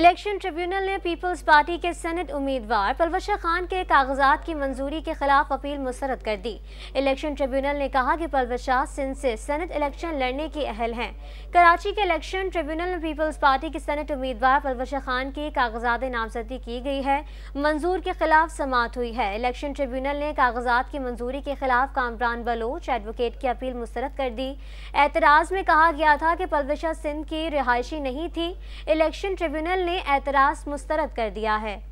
election tribunal ने People's Party के senate उम्मीदवार परवशा खान के कागजात की मंजूरी के खिलाफ अपील मुस्रद कर दी इलेक्शन ट्रिब्यूनल ने कहा कि परवशा सिंध से सेनेट इलेक्शन लड़ने की अहल हैं कराची के इलेक्शन ट्रिब्यूनल में पीपल्स पार्टी के सेनेट उम्मीदवार परवशा खान की कागजात नामजदी की गई है मंजूर के खिलाफ समात हुई है इलेक्शन ट्रिब्यूनल ने कागजात की मंजूरी के खिलाफ कामरान बलोच एडवोकेट की अपील मुस्रद कर दी एतराज़ में कहा गया था कि परवशा सिंध की रिहायशी नहीं थी इलेक्शन ट्रिब्यूनल ने एतराज़ मुस्तरद कर दिया है